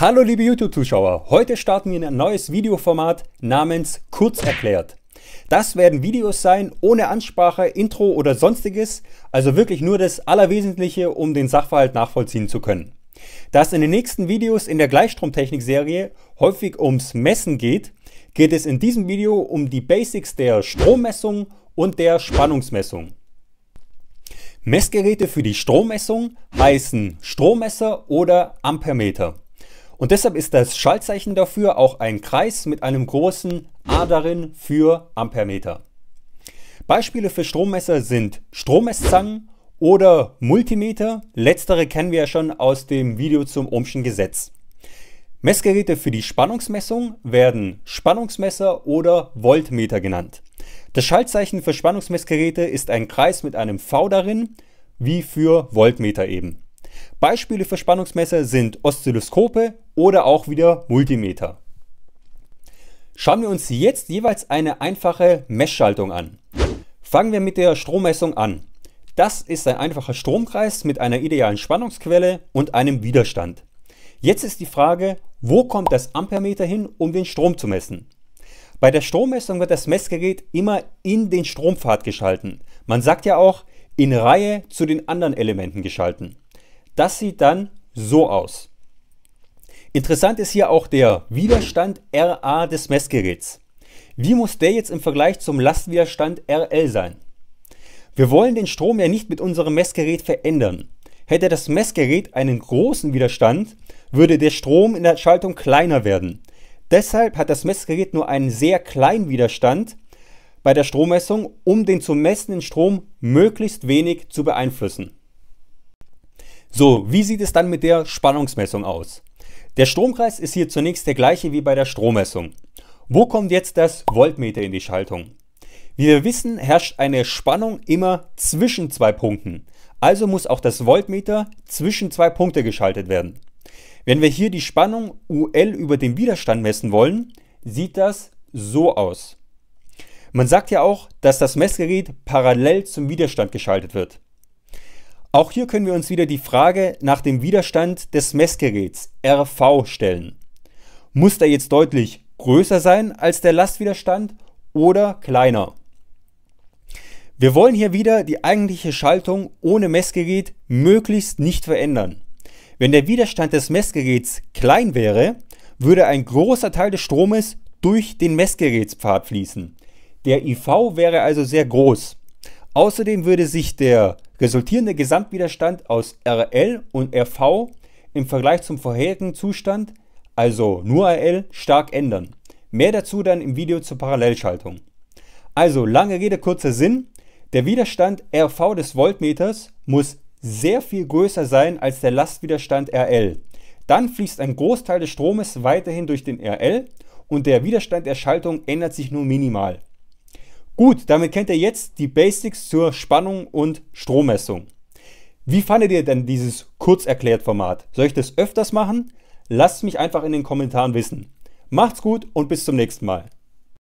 Hallo liebe YouTube-Zuschauer, heute starten wir in ein neues Videoformat namens Kurz erklärt. Das werden Videos sein ohne Ansprache, Intro oder sonstiges, also wirklich nur das Allerwesentliche, um den Sachverhalt nachvollziehen zu können. Da es in den nächsten Videos in der Gleichstromtechnik-Serie häufig ums Messen geht, geht es in diesem Video um die Basics der Strommessung und der Spannungsmessung. Messgeräte für die Strommessung heißen Strommesser oder Ampermeter. Und deshalb ist das Schaltzeichen dafür auch ein Kreis mit einem großen A darin für Ampermeter. Beispiele für Strommesser sind Strommesszangen oder Multimeter. Letztere kennen wir ja schon aus dem Video zum Ohmschen Gesetz. Messgeräte für die Spannungsmessung werden Spannungsmesser oder Voltmeter genannt. Das Schaltzeichen für Spannungsmessgeräte ist ein Kreis mit einem V darin, wie für Voltmeter eben. Beispiele für Spannungsmesser sind Oszilloskope oder auch wieder Multimeter. Schauen wir uns jetzt jeweils eine einfache Messschaltung an. Fangen wir mit der Strommessung an. Das ist ein einfacher Stromkreis mit einer idealen Spannungsquelle und einem Widerstand. Jetzt ist die Frage, wo kommt das Ampermeter hin, um den Strom zu messen? Bei der Strommessung wird das Messgerät immer in den Strompfad geschalten. Man sagt ja auch, in Reihe zu den anderen Elementen geschalten. Das sieht dann so aus. Interessant ist hier auch der Widerstand RA des Messgeräts. Wie muss der jetzt im Vergleich zum Lastwiderstand RL sein? Wir wollen den Strom ja nicht mit unserem Messgerät verändern. Hätte das Messgerät einen großen Widerstand, würde der Strom in der Schaltung kleiner werden. Deshalb hat das Messgerät nur einen sehr kleinen Widerstand bei der Strommessung, um den zu messenden Strom möglichst wenig zu beeinflussen. So, wie sieht es dann mit der Spannungsmessung aus? Der Stromkreis ist hier zunächst der gleiche wie bei der Strommessung. Wo kommt jetzt das Voltmeter in die Schaltung? Wie wir wissen, herrscht eine Spannung immer zwischen zwei Punkten. Also muss auch das Voltmeter zwischen zwei Punkte geschaltet werden. Wenn wir hier die Spannung UL über den Widerstand messen wollen, sieht das so aus. Man sagt ja auch, dass das Messgerät parallel zum Widerstand geschaltet wird. Auch hier können wir uns wieder die Frage nach dem Widerstand des Messgeräts RV stellen. Muss der jetzt deutlich größer sein als der Lastwiderstand oder kleiner? Wir wollen hier wieder die eigentliche Schaltung ohne Messgerät möglichst nicht verändern. Wenn der Widerstand des Messgeräts klein wäre, würde ein großer Teil des Stromes durch den Messgerätspfad fließen. Der IV wäre also sehr groß. Außerdem würde sich der resultierende Gesamtwiderstand aus RL und RV im Vergleich zum vorherigen Zustand, also nur RL, stark ändern. Mehr dazu dann im Video zur Parallelschaltung. Also lange Rede, kurzer Sinn. Der Widerstand RV des Voltmeters muss sehr viel größer sein als der Lastwiderstand RL. Dann fließt ein Großteil des Stromes weiterhin durch den RL und der Widerstand der Schaltung ändert sich nur minimal. Gut, damit kennt ihr jetzt die Basics zur Spannung und Strommessung. Wie fandet ihr denn dieses kurz erklärt format Soll ich das öfters machen? Lasst mich einfach in den Kommentaren wissen. Macht's gut und bis zum nächsten Mal.